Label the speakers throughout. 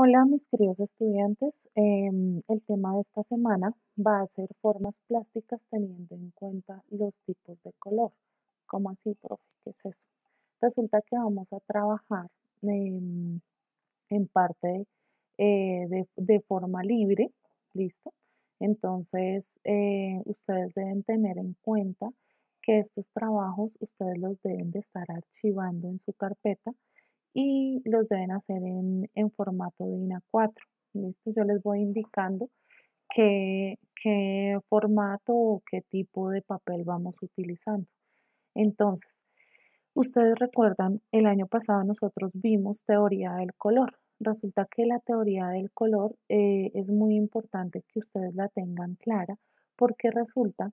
Speaker 1: Hola mis queridos estudiantes, em, el tema de esta semana va a ser formas plásticas teniendo en cuenta los tipos de color. ¿Cómo así, profe? ¿Qué es eso? Resulta que vamos a trabajar em, en parte eh, de, forma libre, ¿listo? Entonces, eh, ustedes deben tener en cuenta que estos trabajos ustedes los deben de estar archivando en su carpeta y los deben hacer en, formato de INA 4. ¿listo? Yo les voy indicando qué, formato o qué tipo de papel vamos utilizando. Entonces, ustedes recuerdan, el año pasado nosotros vimos teoría del color. Resulta que la teoría del color eh, es muy importante que ustedes la tengan clara porque resulta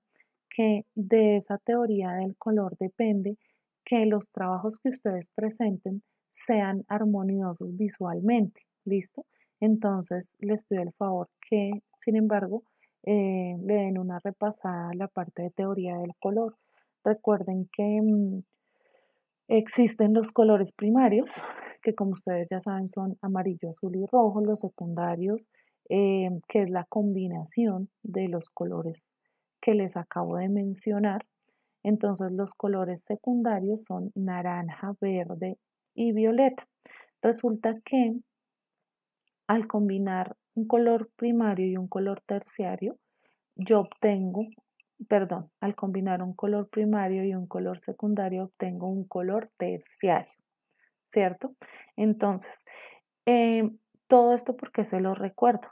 Speaker 1: que de esa teoría del color depende que los trabajos que ustedes presenten sean armoniosos visualmente, ¿listo? Entonces les pido el favor que, sin embargo, eh, le den una repasada a la parte de teoría del color. Recuerden que mm, existen los colores primarios, que como ustedes ya saben son amarillo, azul y rojo, los secundarios, eh, que es la combinación de los colores que les acabo de mencionar. Entonces los colores secundarios son naranja, verde, y violeta. Resulta que al combinar un color primario y un color terciario, yo obtengo, perdón, al combinar un color primario y un color secundario, obtengo un color terciario, ¿cierto? Entonces, em, todo esto porque se lo recuerdo,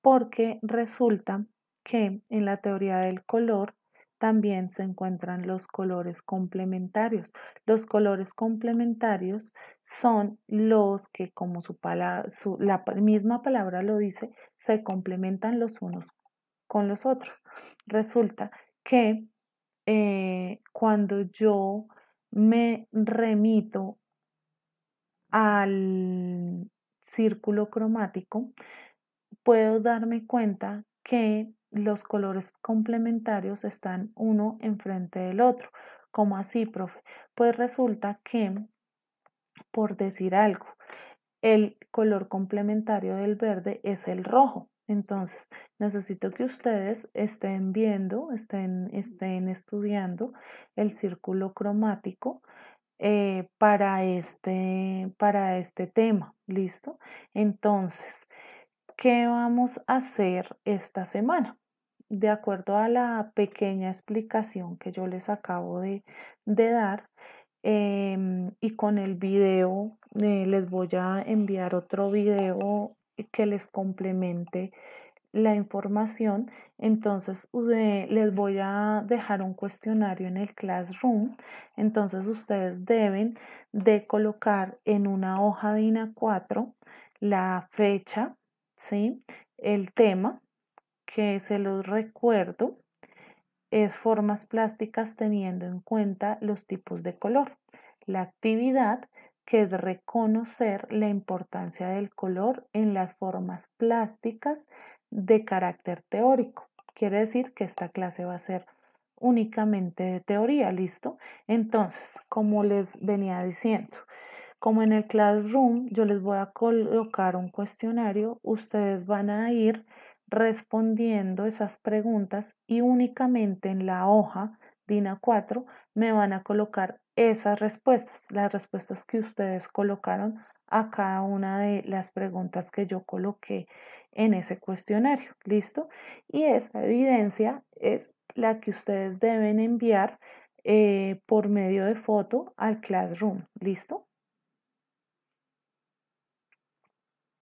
Speaker 1: porque resulta que en la teoría del color también se encuentran los colores complementarios. Los colores complementarios son los que, como su la misma palabra lo dice, se complementan los unos con los otros. Resulta que eh, cuando yo me remito al círculo cromático, puedo darme cuenta que los colores complementarios están uno enfrente del otro. ¿Cómo así, profe? Pues resulta que, por decir algo, el color complementario del verde es el rojo. Entonces, necesito que ustedes estén viendo, estén, estén estudiando el círculo cromático eh, para, este, para este tema. ¿Listo? Entonces, qué vamos a hacer esta semana. De acuerdo a la pequeña explicación que yo les acabo de, dar em, y con el video, eh, les voy a enviar otro video que les complemente la información. Entonces les voy a dejar un cuestionario en el Classroom. Entonces ustedes deben de colocar en una hoja de INA 4 la fecha ¿sí? El tema, que se los recuerdo, es formas plásticas teniendo en cuenta los tipos de color. La actividad, que es reconocer la importancia del color en las formas plásticas de carácter teórico. Quiere decir que esta clase va a ser únicamente de teoría, ¿listo? Entonces, como les venía diciendo, como en el Classroom, yo les voy a colocar un cuestionario. Ustedes van a ir respondiendo esas preguntas y únicamente en la hoja DINA 4 me van a colocar esas respuestas, las respuestas que ustedes colocaron a cada una de las preguntas que yo coloqué en ese cuestionario. ¿Listo? Y esa evidencia es la que ustedes deben enviar eh, por medio de foto al Classroom. ¿Listo?